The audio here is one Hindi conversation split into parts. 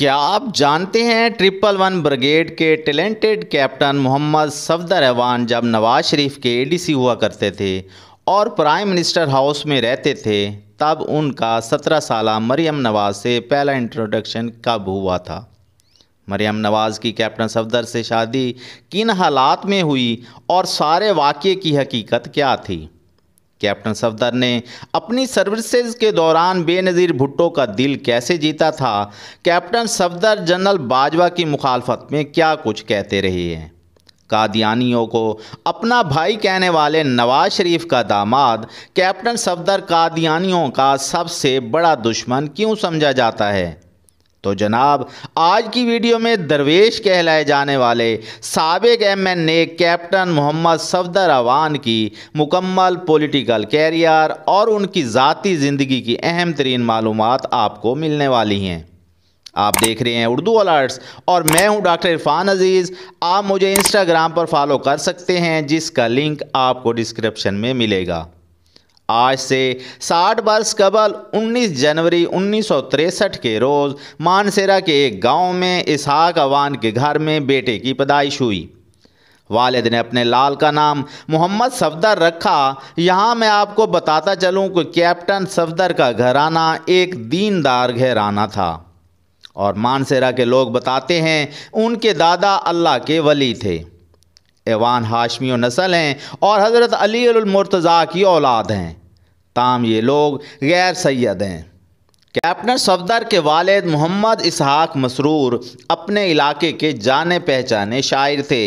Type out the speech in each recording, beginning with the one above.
क्या आप जानते हैं ट्रिपल वन ब्रिगेड के टैलेंटेड कैप्टन मोहम्मद सफदर रहवान जब नवाज शरीफ के एडीसी हुआ करते थे और प्राइम मिनिस्टर हाउस में रहते थे तब उनका सत्रह साल मरियम नवाज से पहला इंट्रोडक्शन कब हुआ था मरियम नवाज की कैप्टन सफदर से शादी किन हालात में हुई और सारे वाक्य की हकीकत क्या थी कैप्टन सफदर ने अपनी सर्विसेज के दौरान बेनज़ीर भुट्टो का दिल कैसे जीता था कैप्टन सफदर जनरल बाजवा की मुखालफत में क्या कुछ कहते रहे हैं कादियानियों को अपना भाई कहने वाले नवाज शरीफ का दामाद कैप्टन सफदर कादियानियों का सबसे बड़ा दुश्मन क्यों समझा जाता है तो जनाब आज की वीडियो में दरवेश कहलाए जाने वाले सबक M N A captain Mohammad Safdar Awan की मुकम्मल पॉलिटिकल कैरियर और उनकी ज़ाती ज़िंदगी की अहम तरीन मालूम आपको मिलने वाली हैं आप देख रहे हैं उर्दू अलर्ट्स और मैं हूं डॉक्टर इरफान अजीज़ आप मुझे इंस्टाग्राम पर फॉलो कर सकते हैं जिसका लिंक आपको डिस्क्रिप्शन में मिलेगा आज से 60 वर्ष कबल 19 जनवरी उन्नीस के रोज़ मानसेरा के एक गांव में इसहाक अवान के घर में बेटे की पैदाइश हुई वालिद ने अपने लाल का नाम मोहम्मद सफदर रखा यहाँ मैं आपको बताता चलूँ कि कैप्टन सफदर का घराना एक दीनदार घराना था और मानसेरा के लोग बताते हैं उनके दादा अल्लाह के वली थे एवान हाशमी नस्ल हैं और हज़रत अली अलमरतज़ा की औलाद हैं ताम ये लोग गैर सैद हैं कैप्टन सफदर के वालिद मोहम्मद इसहाक मसरूर अपने इलाके के जाने पहचाने शायर थे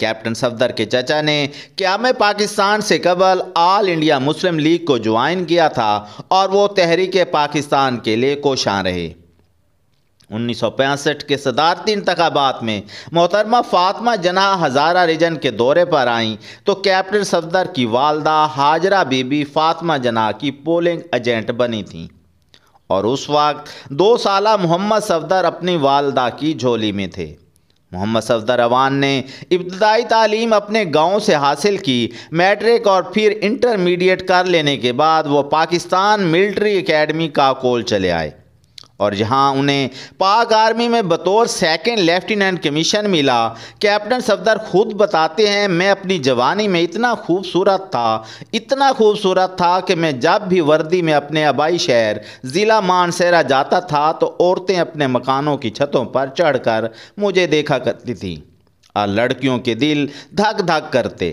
कैप्टन सफदर के चचा ने क्याम पाकिस्तान से कबल आल इंडिया मुस्लिम लीग को ज्वाइन किया था और वो तहरीक पाकिस्तान के लिए कोशां रहे उन्नीस सौ पैंसठ के सदारती इंतबात में मोहतरमा फातमा जना हज़ारा रिजन के दौरे पर आईं तो कैप्टन सफदर की वालदा हाजरा बीबी फातमा जना की पोलिंग एजेंट बनी थीं और उस वक्त दो साल मोहम्मद सफदर अपनी वालदा की झोली में थे मोहम्मद सफदर अवान ने इब्तदाई तालीम अपने गांव से हासिल की मैट्रिक और फिर इंटरमीडिएट कर लेने के बाद वो पाकिस्तान मिल्ट्री एकेडमी कोल चले आए और जहां उन्हें पाक आर्मी में बतौर सेकंड लेफ्टिनेंट कमीशन मिला कैप्टन सफदर खुद बताते हैं मैं अपनी जवानी में इतना खूबसूरत था इतना खूबसूरत था कि मैं जब भी वर्दी में अपने आबाई शहर ज़िला मानसेरा जाता था तो औरतें अपने मकानों की छतों पर चढ़कर मुझे देखा करती थी और लड़कियों के दिल धक धक करते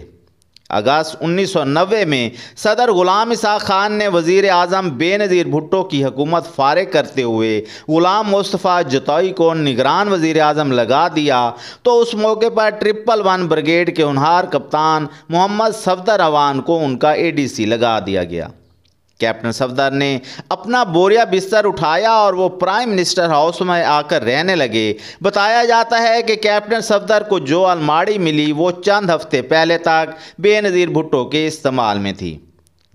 अगस्त 1990 में सदर गुलाम इसा खान ने वज़ी अजम बेनज़ीर भुट्टो की हुकूमत फारग करते हुए ग़ुलाम मुस्तफ़ा जतोई को निगरान वज़ी अजम लगा दिया तो उस मौके पर ट्रिपल वन ब्रिगेड के उनहार कप्तान मोहम्मद सफदर अवान को उनका ए डी सी लगा दिया गया कैप्टन सफदर ने अपना बोरिया बिस्तर उठाया और वो प्राइम मिनिस्टर हाउस में आकर रहने लगे बताया जाता है कि कैप्टन सफदर को जो अलमारी मिली वो चंद हफ्ते पहले तक बेनज़ीर भुट्टो के इस्तेमाल में थी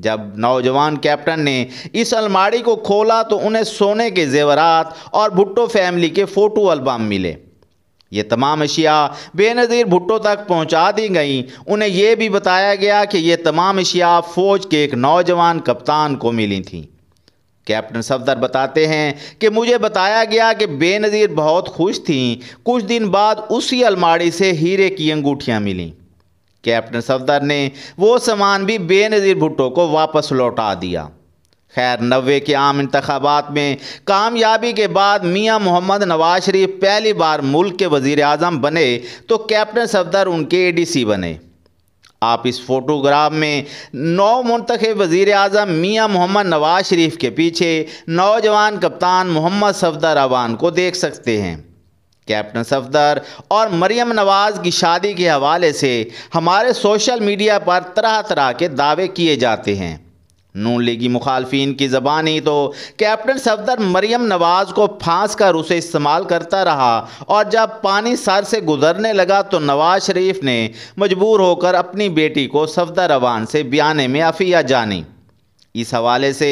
जब नौजवान कैप्टन ने इस अलमारी को खोला तो उन्हें सोने के जेवरात और भुट्टो फैमिली के फ़ोटो अल्बम मिले ये तमाम अशिया बेनज़ीर भुट्टो तक पहुंचा दी गईं उन्हें यह भी बताया गया कि ये तमाम अशिया फ़ौज के एक नौजवान कप्तान को मिली थीं कैप्टन सफदर बताते हैं कि मुझे बताया गया कि बेनज़ीर बहुत खुश थीं कुछ दिन बाद उसी अलमारी से हीरे की अंगूठियाँ मिलीं कैप्टन सफदर ने वो सामान भी बेनज़ीर भुट्टो को वापस लौटा दिया खैर नबे के आम इंतबात में कामयाबी के बाद मियां मोहम्मद नवाज शरीफ पहली बार मुल्क के वज़ी अजम बने तो कैप्टन सफदर उनके ए डी सी बने आप इस फोटोग्राफ में नौ मंतखब वज़ी अजम मियाँ मोहम्मद नवाज शरीफ के पीछे नौजवान कप्तान मोहम्मद सफदर अवान को देख सकते हैं कैप्टन सफदर और मरियम नवाज़ की शादी के हवाले से हमारे सोशल मीडिया पर तरह तरह के दावे किए जाते हैं नून लीगी मुखालफी की जबानी तो कैप्टन सफदर मरियम नवाज़ को फांस कर उसे इस्तेमाल करता रहा और जब पानी सर से गुजरने लगा तो नवाज शरीफ ने मजबूर होकर अपनी बेटी को सफदर अवान से ब्याने में अफिया जानी इस हवाले से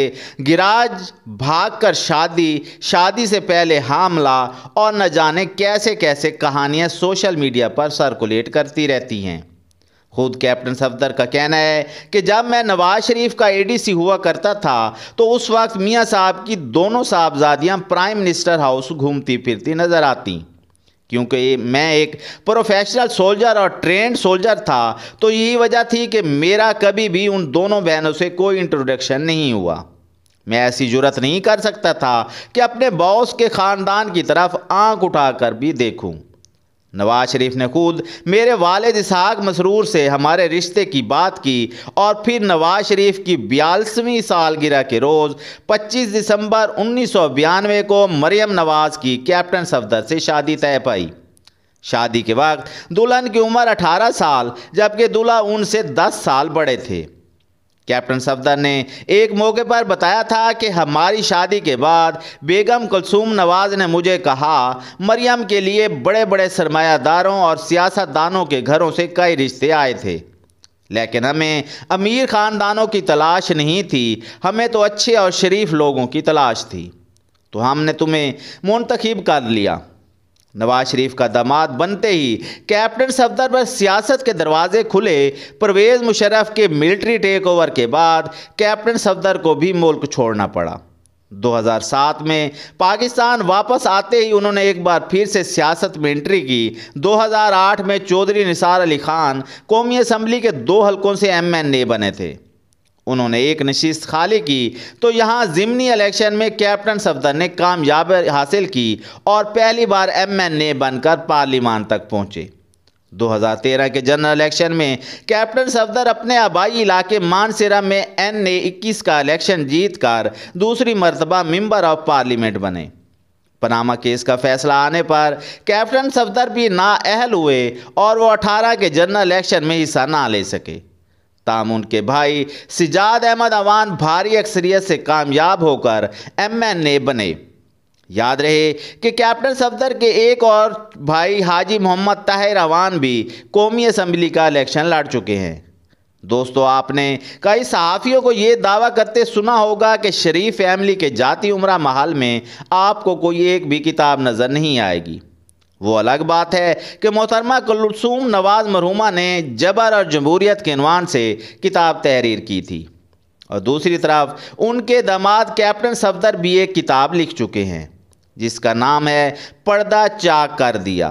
गिराज भागकर शादी शादी से पहले हमला और न जाने कैसे कैसे कहानियाँ सोशल मीडिया पर सर्कुलेट करती रहती हैं खुद कैप्टन सफदर का कहना है कि जब मैं नवाज शरीफ का एडीसी हुआ करता था तो उस वक्त मियाँ साहब की दोनों साहबजादियाँ प्राइम मिनिस्टर हाउस घूमती फिरती नज़र आती क्योंकि मैं एक प्रोफेशनल सोल्जर और ट्रेंड सोल्जर था तो यही वजह थी कि मेरा कभी भी उन दोनों बहनों से कोई इंट्रोडक्शन नहीं हुआ मैं ऐसी जरूरत नहीं कर सकता था कि अपने बॉस के ख़ानदान की तरफ आंख उठाकर भी देखूं। नवाज शरीफ ने खुद मेरे वालद इसहाक मसरूर से हमारे रिश्ते की बात की और फिर नवाज शरीफ की बयालीसवीं सालगिरह के रोज़ 25 दिसंबर उन्नीस को मरियम नवाज की कैप्टन सफदर से शादी तय पाई शादी के वक्त दुल्हन की उम्र 18 साल जबकि दूल्हा उनसे 10 साल बड़े थे कैप्टन सफदर ने एक मौके पर बताया था कि हमारी शादी के बाद बेगम कुलसूम नवाज ने मुझे कहा मरियम के लिए बड़े बड़े सरमायादारों और सियासतदानों के घरों से कई रिश्ते आए थे लेकिन हमें अमीर ख़ानदानों की तलाश नहीं थी हमें तो अच्छे और शरीफ लोगों की तलाश थी तो हमने तुम्हें मुंतखब कर लिया नवाज शरीफ का दामाद बनते ही कैप्टन सफदर पर सियासत के दरवाजे खुले परवेज़ मुशर्रफ के मिलिट्री टेक ओवर के बाद कैप्टन सफदर को भी मुल्क छोड़ना पड़ा 2007 में पाकिस्तान वापस आते ही उन्होंने एक बार फिर से सियासत में एंट्री की 2008 में चौधरी निसार अली खान कौमी असम्बली के दो हलकों से एम बने थे उन्होंने एक नशीस खाली की तो यहाँ ज़िमनी इलेक्शन में कैप्टन सफदर ने कामयाब हासिल की और पहली बार एमएनए बनकर पार्लिमान तक पहुँचे 2013 के जनरल इलेक्शन में कैप्टन सफदर अपने आबाई इलाके मानसेरा में एन ए इक्कीस का इलेक्शन जीतकर दूसरी मरतबा मेंबर ऑफ पार्लियामेंट बने पनामा केस का फैसला आने पर कैप्टन सफदर भी नाअहल हुए और वो 18 के जनरल इलेक्शन में हिस्सा ना ले सके ताम उनके भाई सिजाद अहमद अवान भारी अक्सरियत से कामयाब होकर एमएनए बने याद रहे कि कैप्टन सफदर के एक और भाई हाजी मोहम्मद ताहिर अवान भी कौमी असम्बली का इलेक्शन लड़ चुके हैं दोस्तों आपने कई सहाफ़ियों को ये दावा करते सुना होगा कि शरीफ फैमिली के जाति उम्र महल में आपको कोई एक भी किताब नज़र नहीं आएगी वो अलग बात है कि मोहतरमा कुलसूम नवाज़ मरहुमा ने जबर और जमहूरीत के नवान से किताब तहरीर की थी और दूसरी तरफ उनके दामाद कैप्टन सफदर भी एक किताब लिख चुके हैं जिसका नाम है पर्दा चाक कर दिया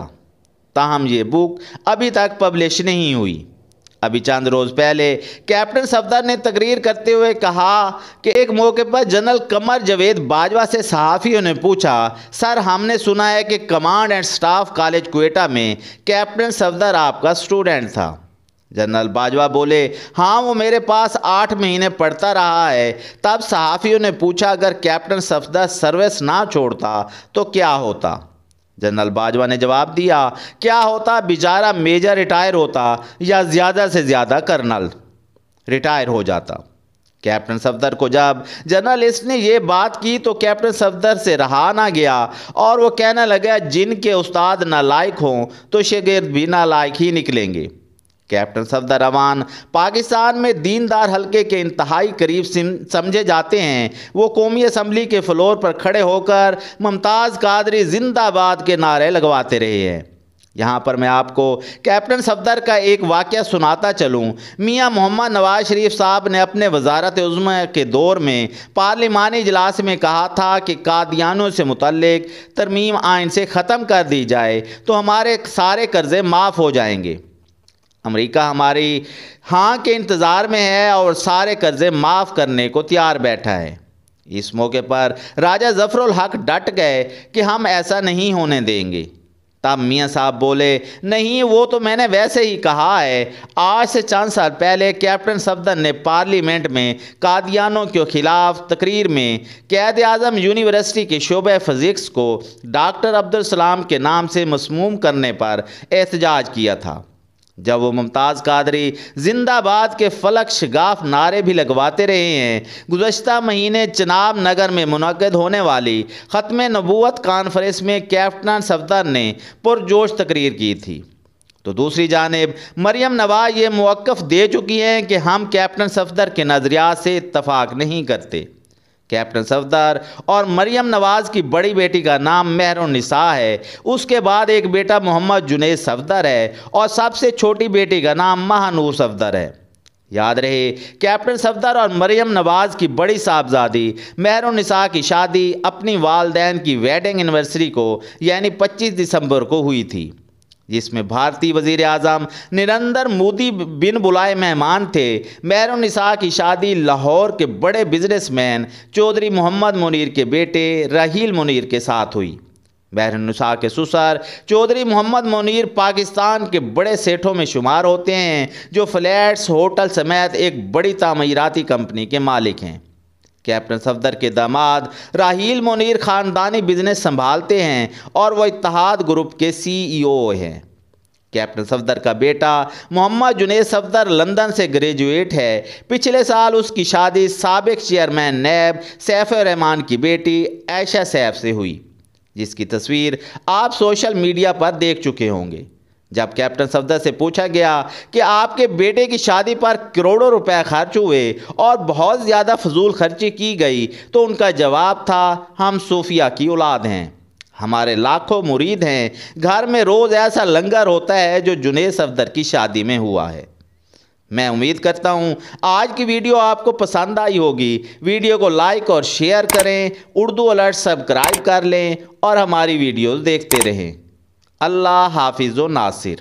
ताहम ये बुक अभी तक पब्लिश नहीं हुई अभी चंद रोज़ पहले कैप्टन सफदर ने तकरीर करते हुए कहा कि एक मौके पर जनरल कमर जवेद बाजवा से सहाफ़ियों ने पूछा सर हमने सुना है कि command and staff college quota में कैप्टन सफदर आपका स्टूडेंट था जनरल बाजवा बोले हाँ वो मेरे पास आठ महीने पढ़ता रहा है तब सहाफ़ियों ने पूछा अगर कैप्टन सफदर सर्विस ना छोड़ता तो क्या होता जनरल बाजवा ने जवाब दिया क्या होता बेचारा मेजर रिटायर होता या ज़्यादा से ज़्यादा कर्नल रिटायर हो जाता कैप्टन सफदर को जब जर्नलिस्ट ने यह बात की तो कैप्टन सफदर से रहा ना गया और वो कहने लगा जिनके उस्ताद नालायक हों तो शिगिर्द भी नालायक ही निकलेंगे कैप्टन सफदर रवान पाकिस्तान में दीनदार हलके के इंतहाई करीब समझे जाते हैं वो कौमी असम्बली के फ्लोर पर खड़े होकर मुमताज़ कादरी जिंदाबाद के नारे लगवाते रहे हैं यहाँ पर मैं आपको कैप्टन सफदर का एक वाक़ सुनाता चलूँ मियाँ मोहम्मद नवाज शरीफ साहब ने अपने वजारत उज़मा के दौर में पार्लिमानी इजलास में कहा था कि कादियानों से मुतक तरमीम आइन से ख़त्म कर दी जाए तो हमारे सारे कर्ज़े माफ़ हो जाएंगे अमेरिका हमारी हाँ के इंतज़ार में है और सारे कर्जे माफ़ करने को तैयार बैठा है इस मौके पर राजा ज़फ़रुल हक डट गए कि हम ऐसा नहीं होने देंगे तब मियाँ साहब बोले नहीं वो तो मैंने वैसे ही कहा है आज से चंद साल पहले कैप्टन सफदर ने पार्लियामेंट में कादियानों के खिलाफ तकरीर में कैद आज़म यूनिवर्सिटी के शोब फ़िज़िक्स को डॉक्टर अब्दुल सलाम के नाम से मसमूम करने पर एहतजाज किया था जब वो मुमताज़ कादरी जिंदाबाद के फलक शगाफ नारे भी लगवाते रहे हैं गुजशत महीने चनाब नगर में मुनद होने वाली ख़त्म नबूत कॉन्फ्रेंस में कैप्टन सफदर ने पुरजोश तकरीर की थी तो दूसरी जानब मरियम नवाज ये मौक़ दे चुकी हैं कि हम कैप्टन सफदर के नज़रियात से इतफाक़ नहीं करते कैप्टन सफदर और मरियम नवाज़ की बड़ी बेटी का नाम मेहरुनिसा है उसके बाद एक बेटा मोहम्मद जुनेद सफदर है और सबसे छोटी बेटी का नाम महानूर सफदर है याद रहे कैप्टन सफदर और मरियम नवाज़ की बड़ी साहबजादी मेहरुनिसा की शादी अपनी वालदेन की वेडिंग एनिवर्सरी को यानी 25 दिसंबर को हुई थी जिसमें भारतीय वजीर अजम निरंदर मोदी बिन बुलाए मेहमान थे मैरून की शादी लाहौर के बड़े बिजनेसमैन चौधरी मोहम्मद मुनीर के बेटे रहील मुनीर के साथ हुई बहरनुसा के सुसर चौधरी मोहम्मद मुनीर पाकिस्तान के बड़े सेठों में शुमार होते हैं जो फ्लैट्स होटल समेत एक बड़ी तामीराती कंपनी के मालिक हैं कैप्टन सफदर के दामाद राहील मुनीर ख़ानदानी बिजनेस संभालते हैं और वह इतिहाद ग्रुप के सीईओ e हैं कैप्टन सफदर का बेटा मोहम्मद जुनेद सफदर लंदन से ग्रेजुएट है पिछले साल उसकी शादी सबक चेयरमैन नैब सैफ रहमान की बेटी ऐशा सैफ से हुई जिसकी तस्वीर आप सोशल मीडिया पर देख चुके होंगे जब कैप्टन सफदर से पूछा गया कि आपके बेटे की शादी पर करोड़ों रुपए खर्च हुए और बहुत ज़्यादा फजूल खर्ची की गई तो उनका जवाब था हम सूफिया की औलाद हैं हमारे लाखों मुरीद हैं घर में रोज़ ऐसा लंगर होता है जो जुनेद सफदर की शादी में हुआ है मैं उम्मीद करता हूँ आज की वीडियो आपको पसंद आई होगी वीडियो को लाइक और शेयर करें उर्दू अलर्ट सब्सक्राइब कर लें और हमारी वीडियोस देखते रहें আল্লাহ হাফিজ ও নাসির